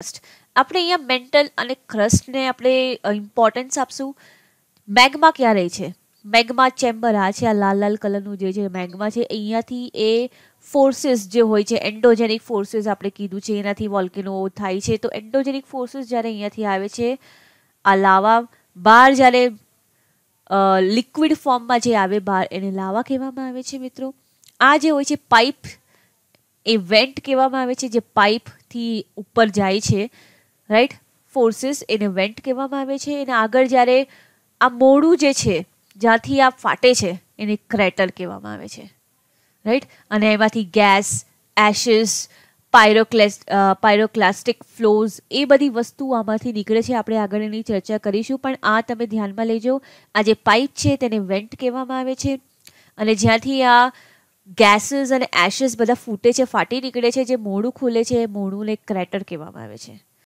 આપણે અહીંયા મેન્ટલ અને ક્રસ્ટને આપણે ઇમ્પોર્ટન્સ આપશું મેગમાં ક્યાં રહી છે મેગમા ચેમ્બર આ છે આ લાલ લાલ કલરનું જે છે મેગમા છે અહીંયાથી એ ફોર્સીસ જે હોય છે એન્ડોજેનિક ફોર્સીસ આપણે કીધું છે એનાથી વોલ્કેનો થાય છે તો એન્ડોજેનિક ફોર્સીસ જ્યારે અહીંયાથી આવે છે આ લાવા બહાર જ્યારે લિક્વિડ ફોર્મમાં જે આવે બહાર એને લાવા કહેવામાં આવે છે મિત્રો આ જે હોય છે પાઇપ એ વેન્ટ કહેવામાં આવે છે જે પાઇપથી ઉપર જાય છે રાઈટ ફોર્સીસ એને વેન્ટ કહેવામાં આવે છે અને આગળ જ્યારે આ મોડું જે છે જ્યાંથી આ ફાટે છે એને ક્રેટર કહેવામાં આવે છે રાઈટ અને એમાંથી ગેસ એશિસ પાયરોક્લેસ પાયરોક્લાસ્ટિક ફ્લોઝ એ બધી વસ્તુ આમાંથી નીકળે છે આપણે આગળ એની ચર્ચા કરીશું પણ આ તમે ધ્યાનમાં લેજો આ જે પાઇપ છે તેને વેન્ટ કહેવામાં આવે છે અને જ્યાંથી આ ગેસીસ અને એશિસ બધા ફૂટે છે ફાટી નીકળે છે જે મોડું ખુલે છે એ મોડુંને ક્રેટર કહેવામાં આવે છે